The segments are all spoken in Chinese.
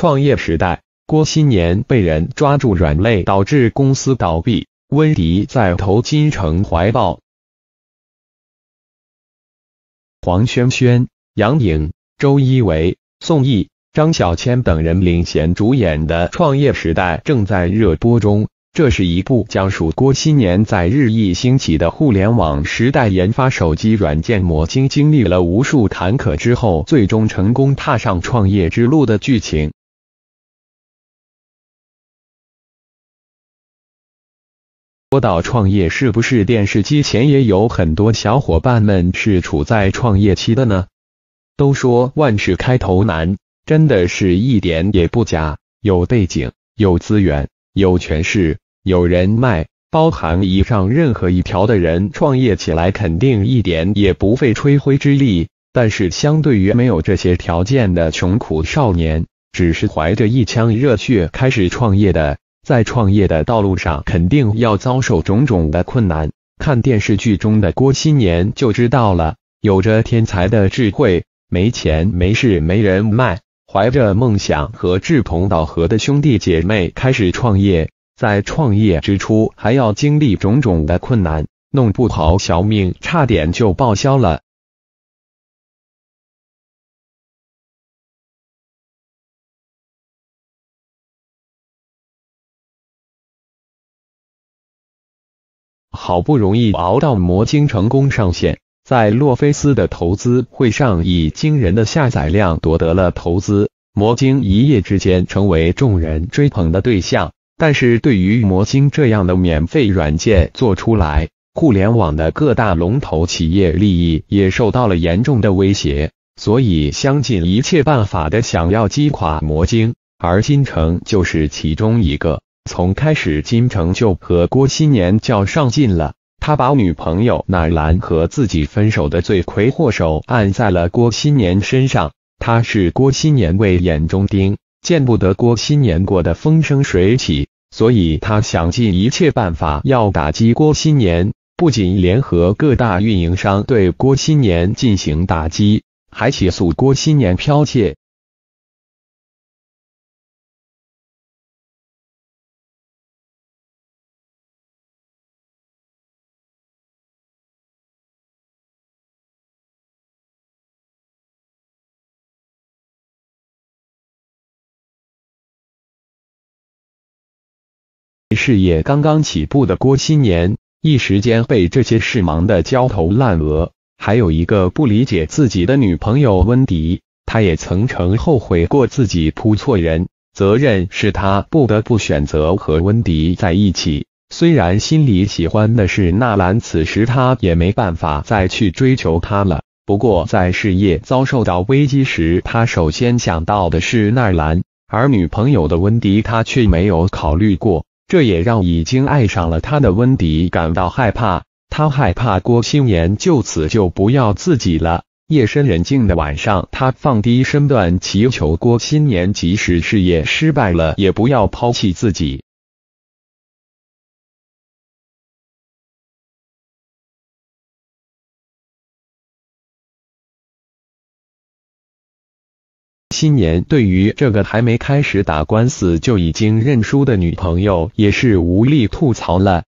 创业时代，郭新年被人抓住软肋，导致公司倒闭。温迪在投金城怀抱。黄轩、轩杨颖、周一围、宋轶、张小千等人领衔主演的《创业时代》正在热播中。这是一部讲述郭新年在日益兴起的互联网时代研发手机软件魔晶，经历了无数坎坷之后，最终成功踏上创业之路的剧情。说到创业，是不是电视机前也有很多小伙伴们是处在创业期的呢？都说万事开头难，真的是一点也不假。有背景、有资源、有权势、有人脉，包含以上任何一条的人，创业起来肯定一点也不费吹灰之力。但是，相对于没有这些条件的穷苦少年，只是怀着一腔热血开始创业的。在创业的道路上，肯定要遭受种种的困难。看电视剧中的郭鑫年就知道了，有着天才的智慧，没钱、没势、没人脉，怀着梦想和志同道合的兄弟姐妹开始创业。在创业之初，还要经历种种的困难，弄不好小命差点就报销了。好不容易熬到魔晶成功上线，在洛菲斯的投资会上，以惊人的下载量夺得了投资。魔晶一夜之间成为众人追捧的对象。但是，对于魔晶这样的免费软件做出来，互联网的各大龙头企业利益也受到了严重的威胁，所以想尽一切办法的想要击垮魔晶，而金城就是其中一个。从开始，金城就和郭新年较上劲了。他把女朋友乃兰和自己分手的罪魁祸首按在了郭新年身上。他是郭新年为眼中钉，见不得郭新年过得风生水起，所以他想尽一切办法要打击郭新年。不仅联合各大运营商对郭新年进行打击，还起诉郭新年剽窃。事业刚刚起步的郭新年，一时间被这些事忙得焦头烂额。还有一个不理解自己的女朋友温迪，他也曾曾后悔过自己扑错人，责任是他不得不选择和温迪在一起。虽然心里喜欢的是纳兰，此时他也没办法再去追求他了。不过在事业遭受到危机时，他首先想到的是纳兰，而女朋友的温迪他却没有考虑过。这也让已经爱上了他的温迪感到害怕，他害怕郭鑫年就此就不要自己了。夜深人静的晚上，他放低身段祈求郭鑫年，即使事业失败了，也不要抛弃自己。今年对于这个还没开始打官司就已经认输的女朋友也是无力吐槽了。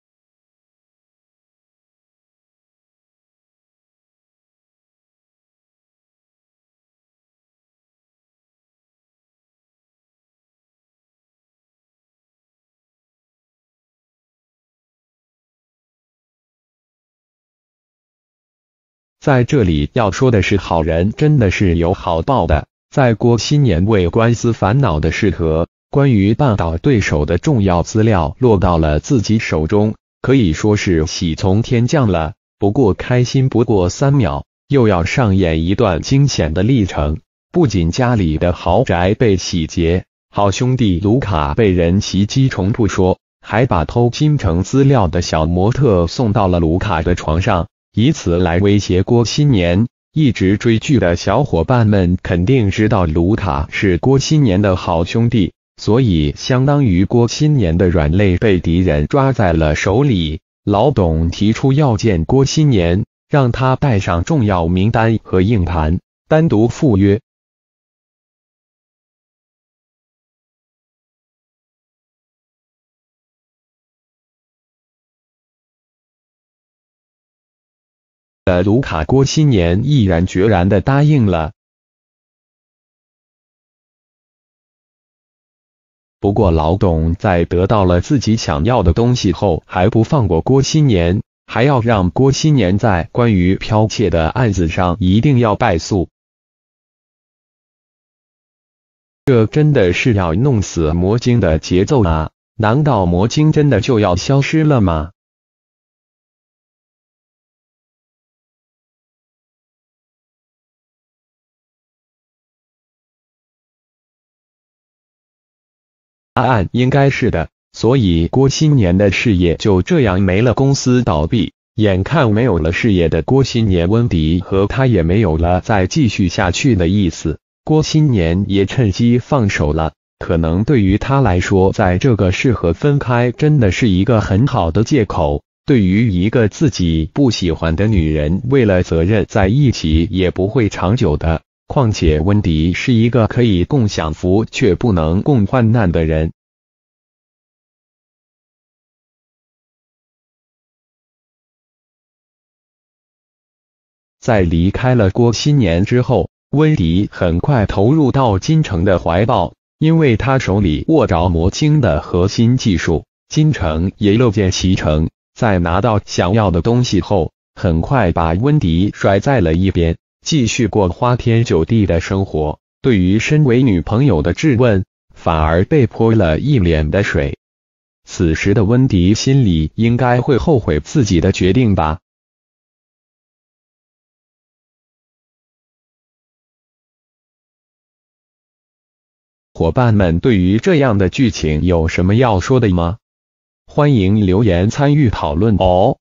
在这里要说的是，好人真的是有好报的。在郭新年为官司烦恼的时刻，关于绊倒对手的重要资料落到了自己手中，可以说是喜从天降了。不过开心不过三秒，又要上演一段惊险的历程。不仅家里的豪宅被洗劫，好兄弟卢卡被人袭击，从不说，还把偷金城资料的小模特送到了卢卡的床上，以此来威胁郭新年。一直追剧的小伙伴们肯定知道，卢卡是郭新年的好兄弟，所以相当于郭新年的软肋被敌人抓在了手里。老董提出要见郭新年，让他带上重要名单和硬盘，单独赴约。卢卡郭新年毅然决然的答应了。不过老董在得到了自己想要的东西后，还不放过郭新年，还要让郭新年在关于剽窃的案子上一定要败诉。这真的是要弄死魔晶的节奏吗？难道魔晶真的就要消失了吗？答案应该是的，所以郭新年的事业就这样没了，公司倒闭。眼看没有了事业的郭新年，温迪和他也没有了再继续下去的意思。郭新年也趁机放手了。可能对于他来说，在这个适合分开真的是一个很好的借口。对于一个自己不喜欢的女人，为了责任在一起也不会长久的。况且，温迪是一个可以共享福却不能共患难的人。在离开了郭新年之后，温迪很快投入到金城的怀抱，因为他手里握着魔晶的核心技术。金城也乐见其成，在拿到想要的东西后，很快把温迪甩在了一边。继续过花天酒地的生活，对于身为女朋友的质问，反而被泼了一脸的水。此时的温迪心里应该会后悔自己的决定吧？伙伴们，对于这样的剧情有什么要说的吗？欢迎留言参与讨论哦。